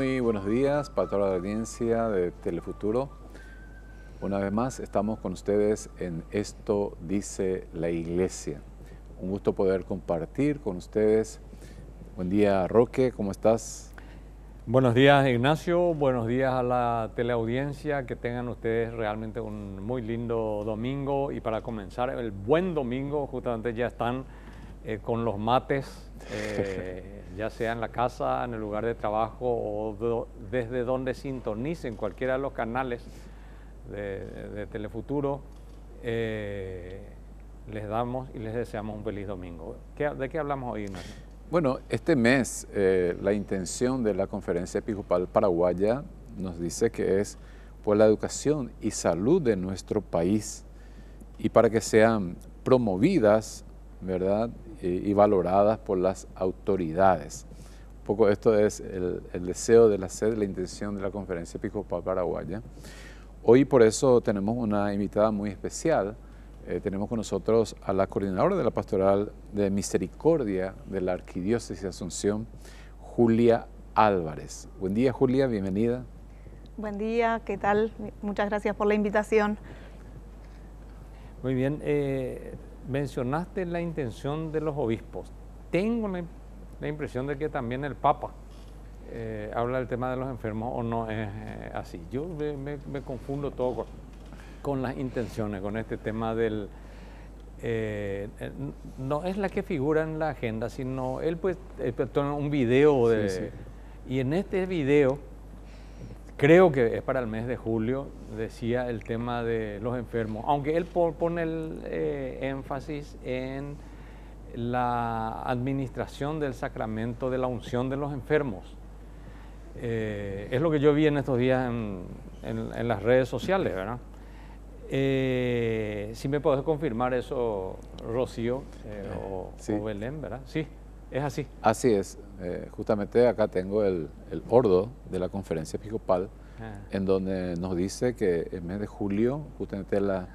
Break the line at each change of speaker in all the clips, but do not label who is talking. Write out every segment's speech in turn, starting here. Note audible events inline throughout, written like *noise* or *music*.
Muy buenos días para toda la audiencia de Telefuturo. Una vez más estamos con ustedes en Esto dice la Iglesia. Un gusto poder compartir con ustedes. Buen día Roque, ¿cómo estás?
Buenos días Ignacio, buenos días a la teleaudiencia, que tengan ustedes realmente un muy lindo domingo y para comenzar el buen domingo, justamente ya están eh, con los mates. *laughs* Eh, ya sea en la casa, en el lugar de trabajo o desde donde sintonicen cualquiera de los canales de, Telefuturo, eh, les damos y les deseamos un feliz domingo. ¿De qué hablamos hoy, Ignacio? Bueno,
este mes eh, la intención de la Conferencia Episcopal Paraguaya nos dice que es por la educación y salud de nuestro país y para que sean promovidas, ¿verdad? y valoradas por las autoridades. Un poco esto es el, deseo de la sede, la intención de la conferencia episcopal paraguaya. Hoy por eso tenemos una invitada muy especial. Eh, tenemos con nosotros a la coordinadora de la pastoral de misericordia de la Arquidiócesis de Asunción, Julia Álvarez. Buen día Julia, bienvenida.
Buen día, ¿qué tal? Muchas gracias por la invitación.
Muy bien, eh, mencionaste la intención de los obispos. Tengo la, impresión de que también el Papa eh, habla del tema de los enfermos o no es eh, así. Yo me, confundo todo con, las intenciones, con este tema del... Eh, no es la que figura en la agenda, sino él pues, pues un video de... Y en este video creo que es para el mes de julio, decía el tema de los enfermos, aunque él pone el eh, énfasis en la administración del sacramento de la unción de los enfermos. Eh, es lo que yo vi en estos días en, las redes sociales, ¿verdad? Eh, si me puedes confirmar eso, Rocío o, o Belén, ¿verdad? Sí. ¿Es así? Así
es. Eh, justamente acá tengo el, el, ordo de la conferencia episcopal, ah. en donde nos dice que el mes de julio, justamente la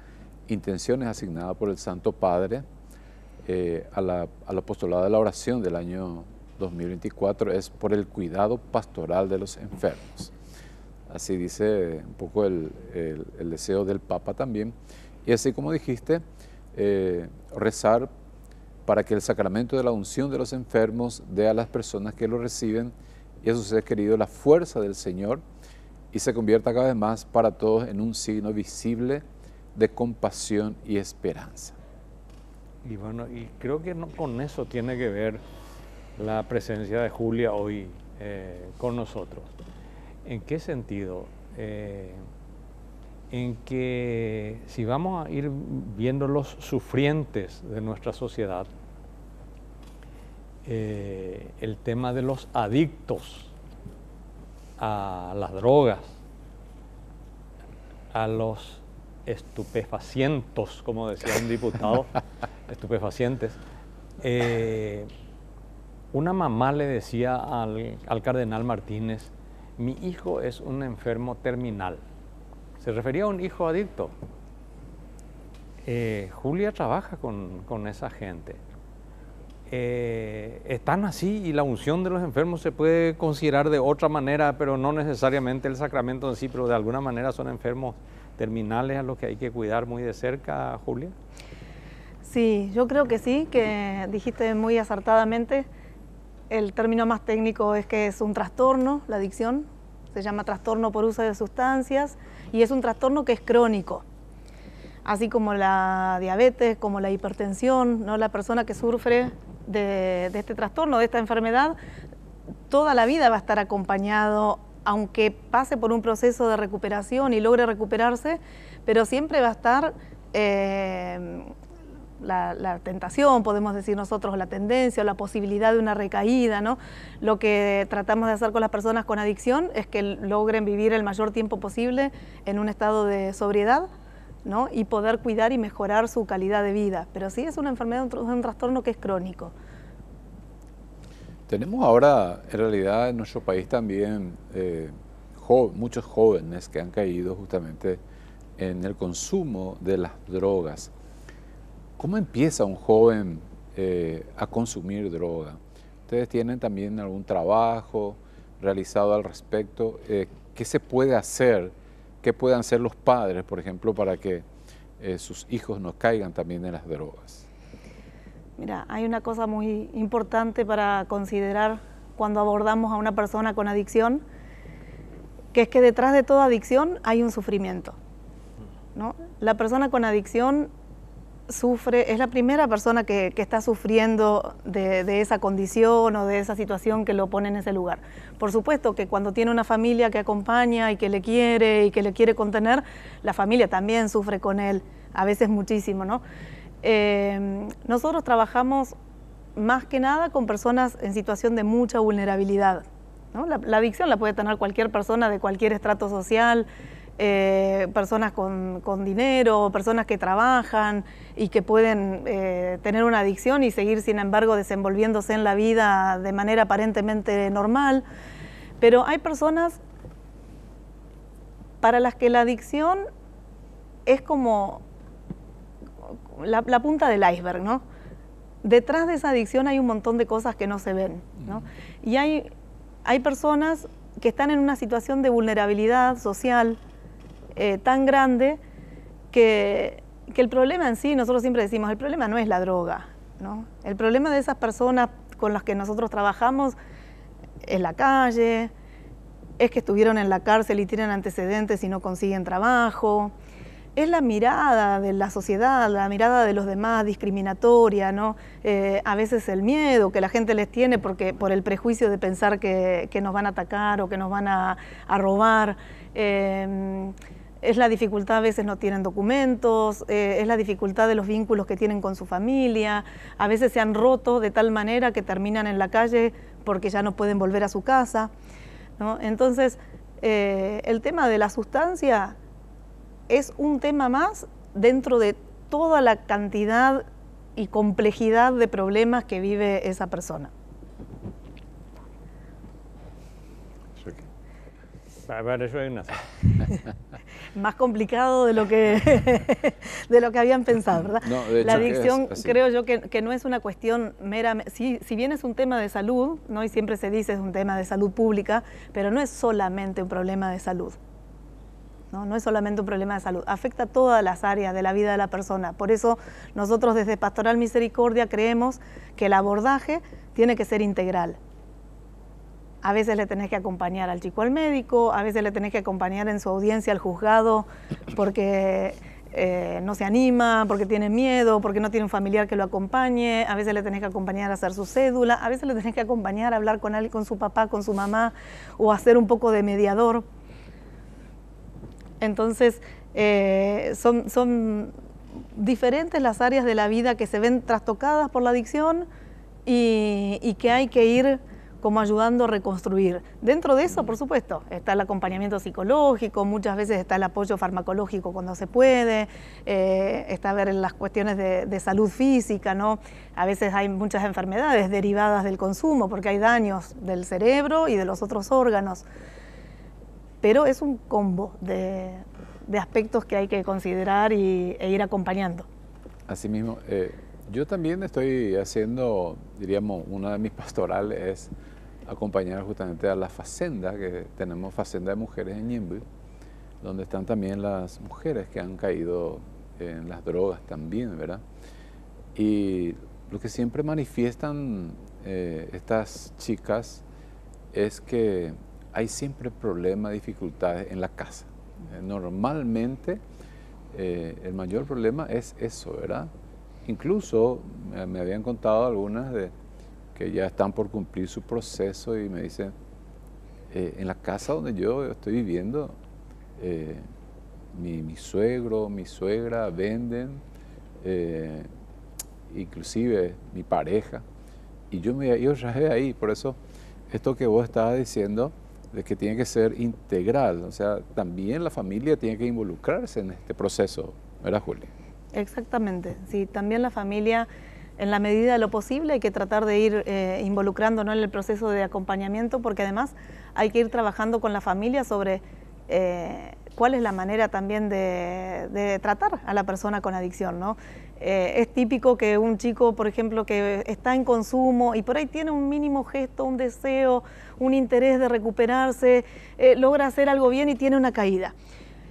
intención es asignada por el Santo Padre eh, a, la, de la oración del año 2024 es por el cuidado pastoral de los enfermos. Así dice un poco el, deseo del Papa también. Y así como dijiste, eh, rezar para que el sacramento de la unción de los enfermos dé a las personas que lo reciben y a sus queridos la fuerza del Señor y se convierta cada vez más para todos en un signo visible de compasión y esperanza.
Y bueno, y creo que no, con eso tiene que ver la presencia de Julia hoy eh, con nosotros. ¿En qué sentido? Eh, en que si vamos a ir viendo los sufrientes de nuestra sociedad, eh, el tema de los adictos a las drogas, a los estupefacientes, como decía un diputado, *laughs* estupefacientes. Eh, una mamá le decía al cardenal Martínez, mi hijo es un enfermo terminal. Se refería a un hijo adicto. Eh, Julia trabaja con, esa gente. Eh, están así y la unción de los enfermos se puede considerar de otra manera, pero no necesariamente el sacramento en sí, pero de alguna manera son enfermos terminales a los que hay que cuidar muy de cerca, Julia.
Sí, yo creo que sí, que dijiste muy acertadamente. El término más técnico es que es un trastorno, la adicción, se llama trastorno por uso de sustancias y es un trastorno que es crónico, así como la diabetes, como la hipertensión, ¿no? la persona que sufre de, este trastorno, de esta enfermedad, toda la vida va a estar acompañado, aunque pase por un proceso de recuperación y logre recuperarse, pero siempre va a estar eh, la, tentación, podemos decir nosotros, la tendencia, o la posibilidad de una recaída, ¿no? Lo que tratamos de hacer con las personas con adicción es que logren vivir el mayor tiempo posible en un estado de sobriedad, ¿no? Y poder cuidar y mejorar su calidad de vida. Pero sí es una enfermedad, un, un trastorno que es crónico.
Tenemos ahora, en realidad, en nuestro país también eh, muchos jóvenes que han caído justamente en el consumo de las drogas. ¿Cómo empieza un joven eh, a consumir droga? ¿Ustedes tienen también algún trabajo realizado al respecto? Eh, ¿Qué se puede hacer? ¿Qué pueden hacer los padres, por ejemplo, para que eh, sus hijos no caigan
también en las drogas? Mira, hay una cosa muy importante para considerar cuando abordamos a una persona con adicción, que es que detrás de toda adicción hay un sufrimiento. ¿no? La persona con adicción sufre, es la primera persona que, está sufriendo de, esa condición o de esa situación que lo pone en ese lugar. Por supuesto que cuando tiene una familia que acompaña y que le quiere y que le quiere contener, la familia también sufre con él, a veces muchísimo, ¿no? Eh, nosotros trabajamos más que nada con personas en situación de mucha vulnerabilidad. la adicción la puede tener cualquier persona de cualquier estrato social, eh, personas con, dinero, personas que trabajan y que pueden eh, tener una adicción y seguir, sin embargo, desenvolviéndose en la vida de manera aparentemente normal. Pero hay personas para las que la adicción es como la, punta del iceberg, ¿no? Detrás de esa adicción hay un montón de cosas que no se ven, ¿no? Y hay, hay personas que están en una situación de vulnerabilidad social, eh, tan grande que, el problema en sí, nosotros siempre decimos, el problema no es la droga, ¿no? El problema de esas personas con las que nosotros trabajamos es la calle, es que estuvieron en la cárcel y tienen antecedentes y no consiguen trabajo, es la mirada de la sociedad, la mirada de los demás discriminatoria, ¿no? Eh, a veces el miedo que la gente les tiene porque, por el prejuicio de pensar que, nos van a atacar o que nos van a, robar. Eh, es la dificultad, a veces no tienen documentos, eh, es la dificultad de los vínculos que tienen con su familia, a veces se han roto de tal manera que terminan en la calle porque ya no pueden volver a su casa. Entonces, eh, el tema de la sustancia es un tema más dentro de toda la cantidad y complejidad de problemas que vive esa persona. *laughs* Más complicado de lo que *laughs* de lo que habían pensado, ¿verdad? la adicción, creo yo que, no es una cuestión mera Si, bien es un tema de salud, ¿no? Y siempre se dice es un tema de salud pública, pero no es solamente un problema de salud. ¿No? ¿no? es solamente un problema de salud, afecta a todas las áreas de la vida de la persona. Por eso nosotros desde Pastoral Misericordia creemos que el abordaje tiene que ser integral a veces le tenés que acompañar al chico al médico, a veces le tenés que acompañar en su audiencia al juzgado porque eh, no se anima, porque tiene miedo, porque no tiene un familiar que lo acompañe, a veces le tenés que acompañar a hacer su cédula, a veces le tenés que acompañar a hablar con alguien, con su papá, con su mamá, o hacer un poco de mediador. Entonces, eh, son, diferentes las áreas de la vida que se ven trastocadas por la adicción y que hay que ir como ayudando a reconstruir. Dentro de eso, por supuesto, está el acompañamiento psicológico, muchas veces está el apoyo farmacológico cuando se puede, eh, está ver las cuestiones de, salud física, ¿no? A veces hay muchas enfermedades derivadas del consumo porque hay daños del cerebro y de los otros órganos. Pero es un combo de, aspectos que hay que considerar y, e ir acompañando.
Asimismo, eh, yo también estoy haciendo, diríamos, una de mis *laughs* pastorales es acompañar justamente a la facenda, que tenemos facenda de mujeres en Ñemby, donde están también las mujeres que han caído en las drogas también, ¿verdad? Y lo que siempre manifiestan eh, estas chicas es que hay siempre problemas, dificultades en la casa. Eh, normalmente eh, el mayor problema es eso, ¿verdad? Incluso me habían contado algunas de que ya están por cumplir su proceso y me dicen, eh, en la casa donde yo estoy viviendo, eh, mi, suegro, mi suegra venden, eh, inclusive mi pareja, y yo me yo ahí, por eso esto que vos estabas diciendo de que tiene que ser integral, o sea, también la familia tiene que involucrarse en este proceso, ¿verdad, Juli?
Exactamente, sí, también la familia en la medida de lo posible hay que tratar de ir eh, involucrándonos en el proceso de acompañamiento porque además hay que ir trabajando con la familia sobre eh, cuál es la manera también de, tratar a la persona con adicción. ¿no? Eh, es típico que un chico, por ejemplo, que está en consumo y por ahí tiene un mínimo gesto, un deseo, un interés de recuperarse, eh, logra hacer algo bien y tiene una caída.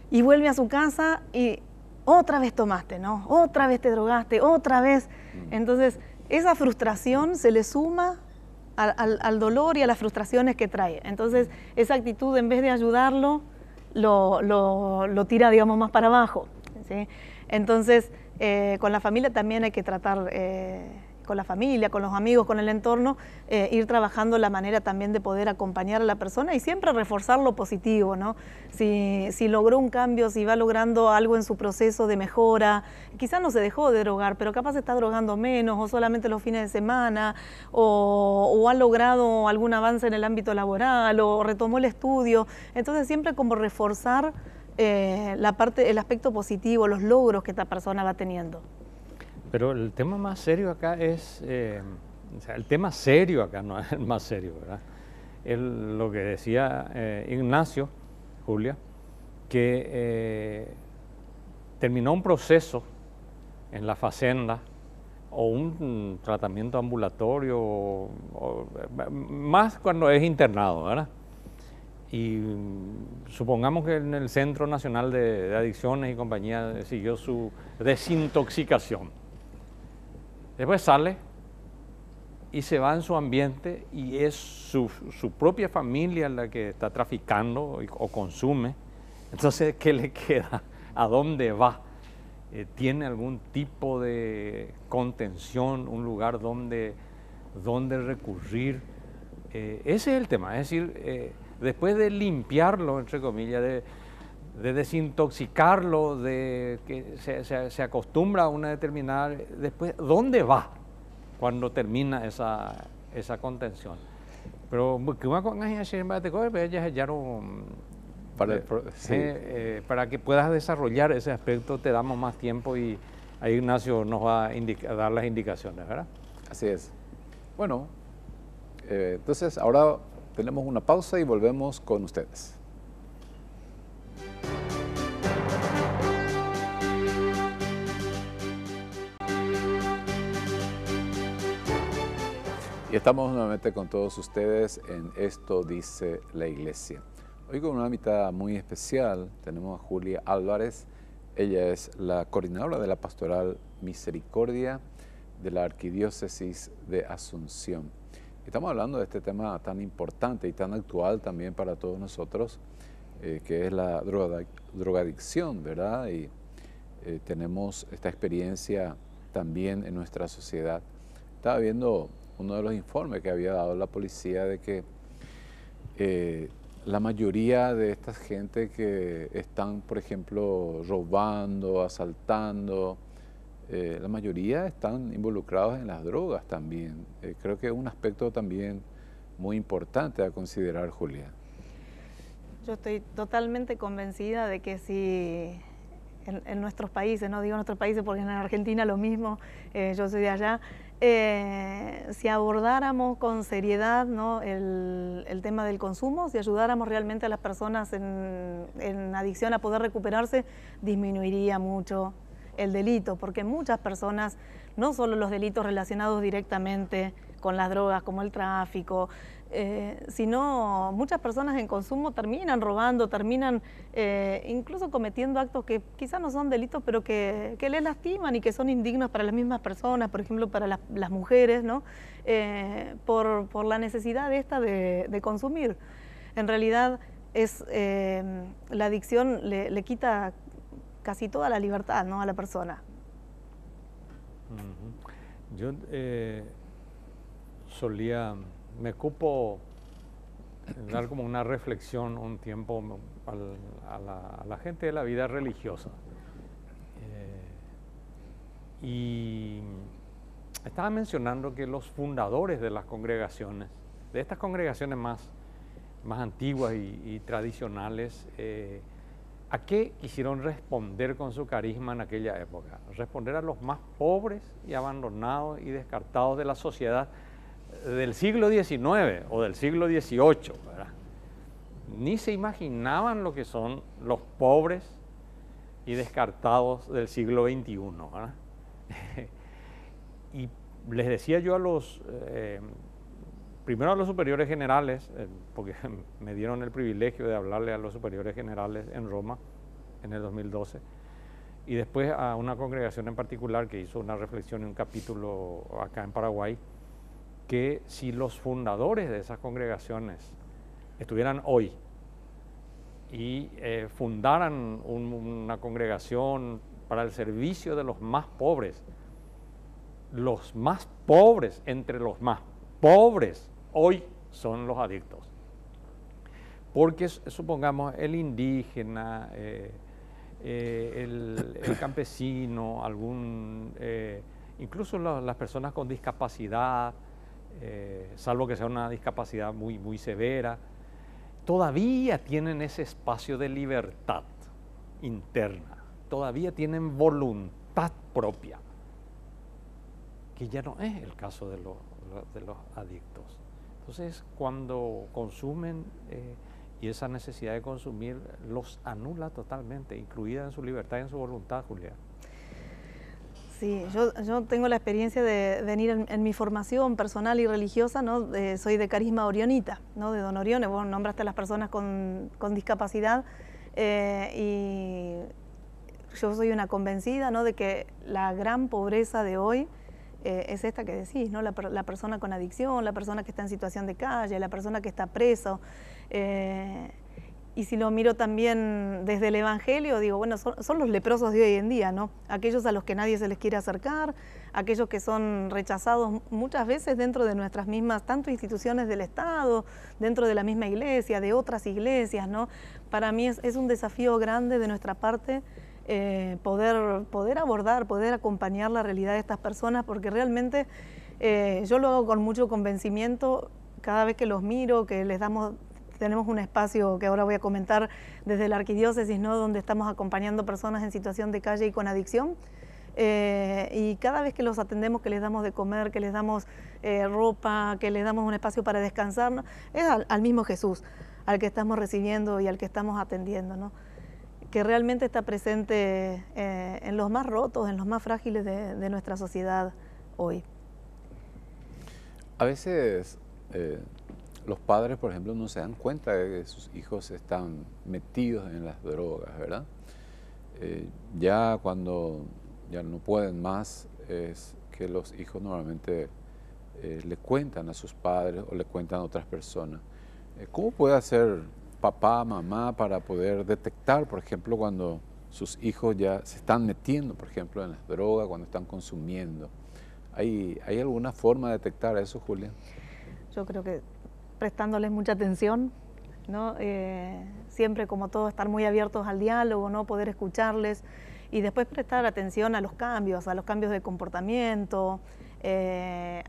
Y vuelve a su casa y otra vez tomaste, ¿no? Otra vez te drogaste, otra vez. Mm. Entonces, esa frustración se le suma al, dolor y a las frustraciones que trae. Entonces, mm. esa actitud, en vez de ayudarlo, lo, tira, digamos, más para abajo. Entonces, eh, con la familia también hay que tratar eh, con la familia, con los amigos, con el entorno, eh, ir trabajando la manera también de poder acompañar a la persona y siempre reforzar lo positivo, ¿no? Si, logró un cambio, si va logrando algo en su proceso de mejora, quizás no se dejó de drogar, pero capaz está drogando menos o solamente los fines de semana o, ha logrado algún avance en el ámbito laboral o retomó el estudio. Entonces siempre como reforzar eh, el aspecto positivo, los logros que esta persona va teniendo.
Pero el tema más serio acá es, eh, o sea, el tema serio acá no es el más serio, ¿verdad? El, lo que decía eh, Ignacio, Julia, que eh, terminó un proceso en la facenda o un tratamiento ambulatorio, más cuando es internado, ¿verdad? Y supongamos que en el Centro Nacional de Adicciones y Compañía siguió su desintoxicación. Después sale y se va en su ambiente y es su, propia familia la que está traficando o consume. Entonces, ¿qué le queda? ¿A dónde va? Eh, ¿Tiene algún tipo de contención, un lugar donde, recurrir? Eh, ese es el tema, es decir, eh, después de limpiarlo, entre comillas, de, de desintoxicarlo, de que se, acostumbra a una determinada... Después, ¿dónde va cuando termina esa, contención? Pero para, eh, para que puedas desarrollar ese aspecto te damos más tiempo y ahí Ignacio nos va a, dar las indicaciones, ¿verdad? Así es. Bueno,
eh, entonces ahora tenemos una pausa y volvemos con ustedes. estamos nuevamente con todos ustedes en Esto dice la Iglesia. Hoy con una mitad muy especial tenemos a Julia Álvarez. Ella es la coordinadora de la Pastoral Misericordia de la Arquidiócesis de Asunción. Estamos hablando de este tema tan importante y tan actual también para todos nosotros, eh, que es la drogadicción, ¿verdad? Y eh, tenemos esta experiencia también en nuestra sociedad. Estaba viendo uno de los informes que había dado la policía de que eh, la mayoría de estas gente que están, por ejemplo, robando, asaltando, eh, la mayoría están involucrados en las drogas también. Eh, creo que es un aspecto también muy importante a considerar, Julia.
Yo estoy totalmente convencida de que si en, nuestros países, no digo nuestros países porque en Argentina lo mismo, eh, yo soy de allá, eh, si abordáramos con seriedad ¿no? el, tema del consumo, si ayudáramos realmente a las personas en, adicción a poder recuperarse, disminuiría mucho el delito, porque muchas personas, no solo los delitos relacionados directamente con las drogas, como el tráfico, eh, sino muchas personas en consumo terminan robando, terminan eh, incluso cometiendo actos que quizás no son delitos, pero que, les lastiman y que son indignos para las mismas personas, por ejemplo, para las, mujeres, ¿no? Eh, por, la necesidad esta de, consumir. En realidad, es, la adicción le, quita casi toda la libertad ¿no? a la persona.
Yo solía me ocupo dar como una reflexión un tiempo a, la, gente de la vida religiosa. Eh, y estaba mencionando que los fundadores de las congregaciones, de estas congregaciones más, antiguas y, tradicionales, eh, ¿a qué quisieron responder con su carisma en aquella época? Responder a los más pobres y abandonados y descartados de la sociedad del siglo XIX o del siglo XVIII, ni se imaginaban lo que son los pobres y descartados del siglo XXI. *laughs* y les decía yo a los, eh, primero a los superiores generales, eh, porque *laughs* me dieron el privilegio de hablarle a los superiores generales en Roma en el 2012, y después a una congregación en particular que hizo una reflexión en un capítulo acá en Paraguay, que si los fundadores de esas congregaciones estuvieran hoy y eh, fundaran una congregación para el servicio de los más pobres, los más pobres entre los más pobres hoy son los adictos. Porque supongamos el indígena, eh, eh, el, *coughs* campesino, algún, incluso las personas con discapacidad, eh, salvo que sea una discapacidad muy, muy severa, todavía tienen ese espacio de libertad interna, todavía tienen voluntad propia, que ya no es el caso de los, adictos. Entonces, cuando consumen eh, y esa necesidad de consumir los anula totalmente, incluida en su libertad y en su voluntad, Julián.
Sí, yo, yo tengo la experiencia de venir en, mi formación personal y religiosa, ¿no? Eh, soy de carisma orionita, ¿no? de Don Orione, vos nombraste a las personas con, discapacidad eh, y yo soy una convencida ¿no? de que la gran pobreza de hoy eh, es esta que decís, ¿no? La, la, persona con adicción, la persona que está en situación de calle, la persona que está preso. Y si lo miro también desde el Evangelio, digo, bueno, son, los leprosos de hoy en día, ¿no? Aquellos a los que nadie se les quiere acercar, aquellos que son rechazados muchas veces dentro de nuestras mismas, tanto instituciones del Estado, dentro de la misma iglesia, de otras iglesias, ¿no? Para mí es, un desafío grande de nuestra parte eh, poder, poder abordar, poder acompañar la realidad de estas personas, porque realmente eh, yo lo hago con mucho convencimiento cada vez que los miro, que les damos tenemos un espacio que ahora voy a comentar desde la arquidiócesis, ¿no? donde estamos acompañando personas en situación de calle y con adicción. Eh, y cada vez que los atendemos, que les damos de comer, que les damos eh, ropa, que les damos un espacio para descansar, es al, mismo Jesús, al que estamos recibiendo y al que estamos atendiendo, ¿no? que realmente está presente eh, en los más rotos, en los más frágiles de, de nuestra sociedad hoy.
A veces los padres, por ejemplo, no se dan cuenta de que sus hijos están metidos en las drogas, ¿verdad? Eh, ya cuando ya no pueden más, es que los hijos normalmente eh, le cuentan a sus padres o le cuentan a otras personas. Eh, ¿Cómo puede hacer papá, mamá para poder detectar, por ejemplo, cuando sus hijos ya se están metiendo, por ejemplo, en las drogas, cuando están consumiendo? ¿Hay, ¿Hay alguna forma de detectar eso, Julia?
Yo creo que prestándoles mucha atención, ¿no? Eh, siempre como todo estar muy abiertos al diálogo, ¿no? poder escucharles y después prestar atención a los cambios, a los cambios de comportamiento. Eh,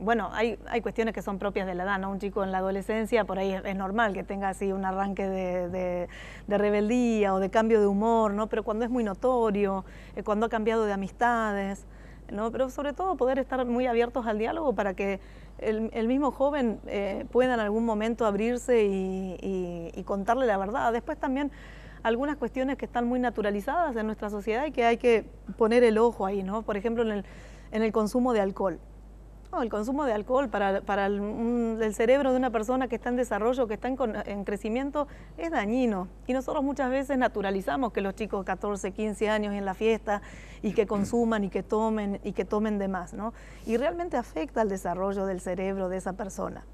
bueno, hay, cuestiones que son propias de la edad, ¿no? Un chico en la adolescencia, por ahí es, normal que tenga así un arranque de, rebeldía o de cambio de humor, ¿no? Pero cuando es muy notorio, eh, cuando ha cambiado de amistades, ¿no? Pero sobre todo poder estar muy abiertos al diálogo para que el, mismo joven eh, pueda en algún momento abrirse y, y contarle la verdad. Después también algunas cuestiones que están muy naturalizadas en nuestra sociedad y que hay que poner el ojo ahí, ¿no? Por ejemplo, en el, en el consumo de alcohol el consumo de alcohol para, el, cerebro de una persona que está en desarrollo, que está en, crecimiento, es dañino. Y nosotros muchas veces naturalizamos que los chicos de 14, 15 años en la fiesta y que consuman y que tomen y que tomen de más, ¿no? Y realmente afecta al desarrollo del cerebro de esa persona.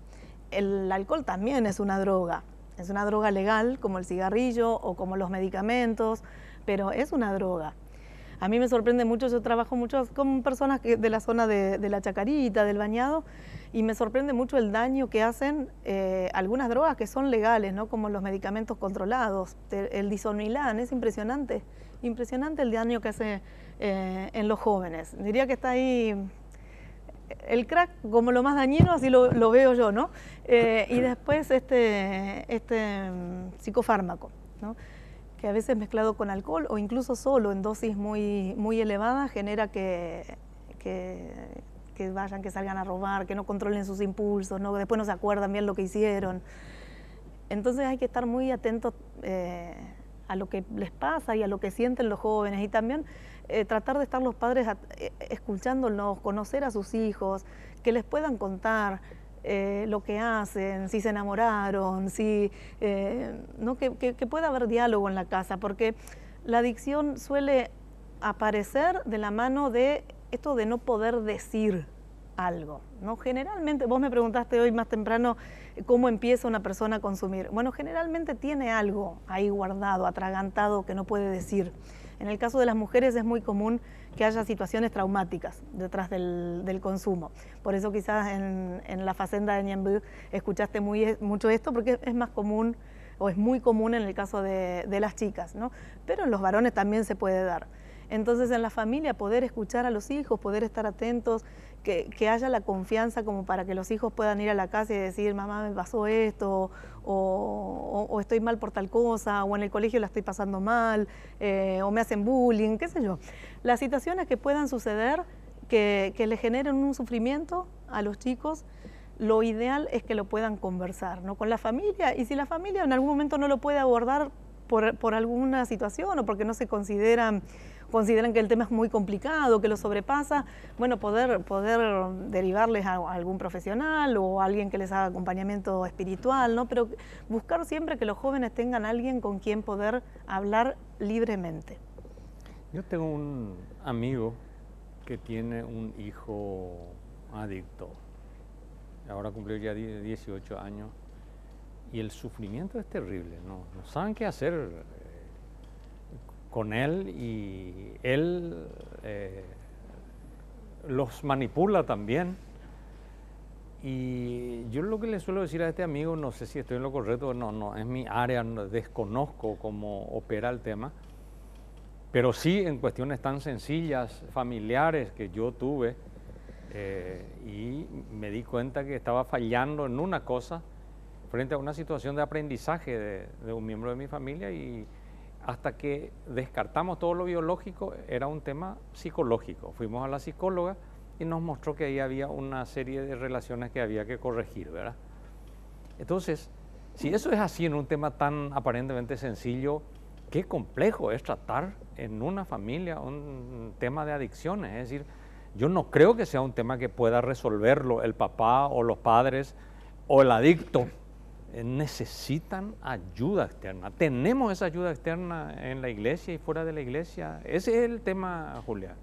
El alcohol también es una droga, es una droga legal como el cigarrillo o como los medicamentos, pero es una droga. A mí me sorprende mucho, yo trabajo mucho con personas de la zona de, la Chacarita, del Bañado, y me sorprende mucho el daño que hacen eh, algunas drogas que son legales, ¿no? como los medicamentos controlados, el disonilán, es impresionante, impresionante el daño que hace eh, en los jóvenes. Diría que está ahí eh, el crack como lo más dañino, así lo, veo yo, ¿no? y después este, este mm, psicofármaco, ¿no? que a veces mezclado con alcohol o incluso solo en dosis muy, muy elevadas genera que, vayan, que salgan a robar, que no controlen sus impulsos, ¿no? después no se acuerdan bien lo que hicieron. Entonces hay que estar muy atentos eh, a lo que les pasa y a lo que sienten los jóvenes y también eh, tratar de estar los padres eh, escuchándolos, conocer a sus hijos, que les puedan contar. Eh, lo que hacen, si se enamoraron, si, eh, que, pueda haber diálogo en la casa, porque la adicción suele aparecer de la mano de esto de no poder decir algo. Generalmente, vos me preguntaste hoy más temprano eh, cómo empieza una persona a consumir. Bueno, generalmente tiene algo ahí guardado, atragantado, que no puede decir. En el caso de las mujeres es muy común que haya situaciones traumáticas detrás del, consumo. Por eso quizás en, la facenda de niambu escuchaste muy, mucho esto, porque es más común o es muy común en el caso de, las chicas, Pero en los varones también se puede dar. Entonces en la familia poder escuchar a los hijos, poder estar atentos, que, haya la confianza como para que los hijos puedan ir a la casa y decir, mamá, me pasó esto, o, estoy mal por tal cosa, o en el colegio la estoy pasando mal, eh, o me hacen bullying, qué sé yo. Las situaciones que puedan suceder que, que le generen un sufrimiento a los chicos, lo ideal es que lo puedan conversar ¿no? con la familia y si la familia en algún momento no lo puede abordar por, por alguna situación o porque no se consideran consideran que el tema es muy complicado, que lo sobrepasa, bueno, poder, poder derivarles a, algún profesional o alguien que les haga acompañamiento espiritual, ¿no? Pero buscar siempre que los jóvenes tengan alguien con quien poder hablar libremente.
Yo tengo un amigo que tiene un hijo adicto. Ahora cumplió ya 18 años y el sufrimiento es terrible, no, no saben qué hacer con él y él eh, los manipula también. Y yo lo que le suelo decir a este amigo, no sé si estoy en lo correcto, no, no, es mi área, no, desconozco cómo opera el tema, pero sí en cuestiones tan sencillas, familiares que yo tuve, eh, y me di cuenta que estaba fallando en una cosa frente a una situación de aprendizaje de, de un miembro de mi familia y hasta que descartamos todo lo biológico, era un tema psicológico. Fuimos a la psicóloga y nos mostró que ahí había una serie de relaciones que había que corregir, ¿verdad? Entonces, si eso es así en un tema tan aparentemente sencillo, qué complejo es tratar en una familia un tema de adicciones. Es decir, yo no creo que sea un tema que pueda resolverlo el papá o los padres o el adicto eh, necesitan ayuda externa. Tenemos esa ayuda externa en la iglesia y fuera de la iglesia. Ese es el tema, Julia.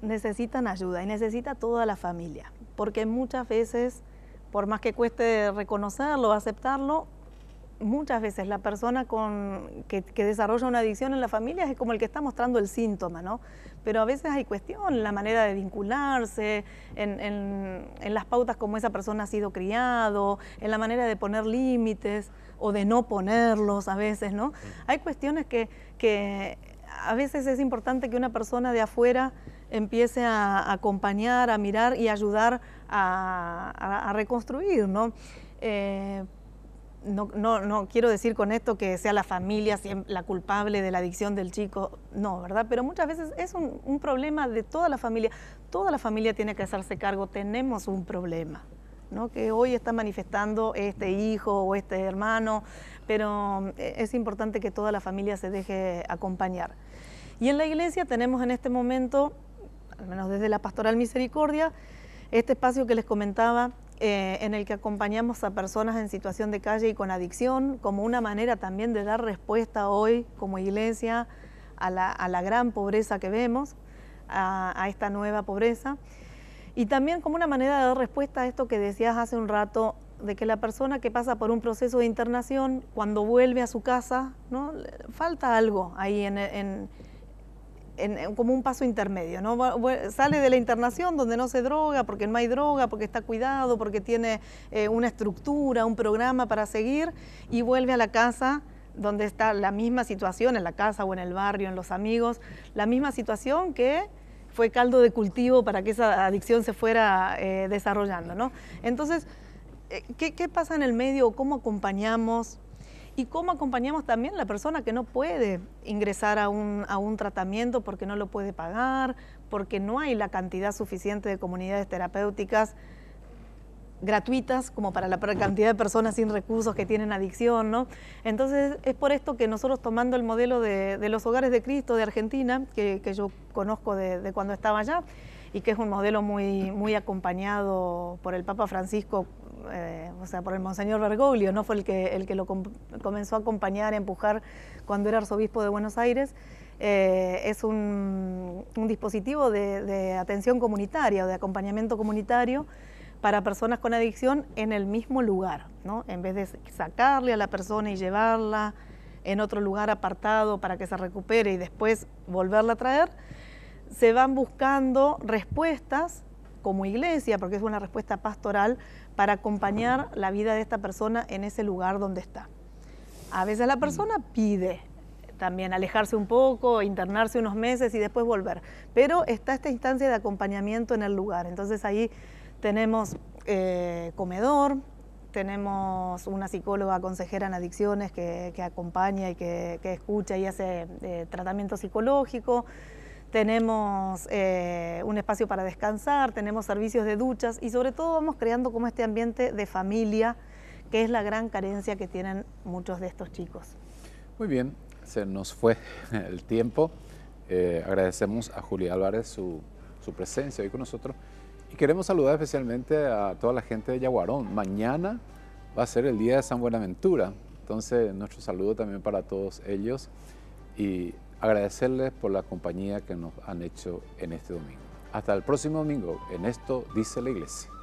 Necesitan ayuda y necesita toda la familia, porque muchas veces, por más que cueste reconocerlo, aceptarlo, muchas veces la persona con, que, desarrolla una adicción en la familia es como el que está mostrando el síntoma, ¿no? Pero a veces hay cuestión, la manera de vincularse, en, las pautas como esa persona ha sido criado, en la manera de poner límites o de no ponerlos a veces, ¿no? Hay cuestiones que, a veces es importante que una persona de afuera empiece a, acompañar, a mirar y ayudar a, a reconstruir, ¿no? Eh, no, quiero decir con esto que sea la familia la culpable de la adicción del chico, no, ¿verdad? Pero muchas veces es un, problema de toda la familia. Toda la familia tiene que hacerse cargo, tenemos un problema, ¿no? Que hoy está manifestando este hijo o este hermano, pero eh, es importante que toda la familia se deje acompañar. Y en la iglesia tenemos en este momento, al menos desde la Pastoral Misericordia, este espacio que les comentaba eh, en el que acompañamos a personas en situación de calle y con adicción, como una manera también de dar respuesta hoy como iglesia a la, gran pobreza que vemos, a, esta nueva pobreza, y también como una manera de dar respuesta a esto que decías hace un rato, de que la persona que pasa por un proceso de internación, cuando vuelve a su casa, ¿no? falta algo ahí en como un paso intermedio, ¿no? Sale de la internación donde no se droga, porque no hay droga, porque está cuidado, porque tiene eh, una estructura, un programa para seguir, y vuelve a la casa donde está la misma situación, en la casa o en el barrio, en los amigos, la misma situación que fue caldo de cultivo para que esa adicción se fuera eh, desarrollando, Entonces, eh, ¿qué, ¿qué, pasa en el medio? ¿Cómo acompañamos? y cómo acompañamos también a la persona que no puede ingresar a un, tratamiento porque no lo puede pagar, porque no hay la cantidad suficiente de comunidades terapéuticas gratuitas como para la cantidad de personas sin recursos que tienen adicción, ¿no? Entonces es por esto que nosotros tomando el modelo de, los hogares de Cristo de Argentina, que, yo conozco de, cuando estaba allá, y que es un modelo muy, muy acompañado por el Papa Francisco eh, o sea, por el Monseñor Bergoglio, ¿no? Fue el que, el que lo comenzó a acompañar, a empujar cuando era arzobispo de Buenos Aires. Eh, es un, dispositivo de, atención comunitaria o de acompañamiento comunitario para personas con adicción en el mismo lugar, En vez de sacarle a la persona y llevarla en otro lugar apartado para que se recupere y después volverla a traer, se van buscando respuestas como iglesia, porque es una respuesta pastoral para acompañar la vida de esta persona en ese lugar donde está. A veces la persona pide también alejarse un poco, internarse unos meses y después volver, pero está esta instancia de acompañamiento en el lugar. Entonces ahí tenemos eh, comedor, tenemos una psicóloga consejera en adicciones que, acompaña y que, escucha y hace eh, tratamiento psicológico tenemos eh, un espacio para descansar, tenemos servicios de duchas y sobre todo vamos creando como este ambiente de familia, que es la gran carencia que tienen muchos de estos chicos.
Muy bien, se nos fue *laughs* el tiempo. Eh, agradecemos a Julia Álvarez su, presencia hoy con nosotros. Y queremos saludar especialmente a toda la gente de Yaguarón. Mañana va a ser el día de San Buenaventura. Entonces, nuestro saludo también para todos ellos. Y agradecerles por la compañía que nos han hecho en este domingo. Hasta el próximo domingo, en esto dice la iglesia.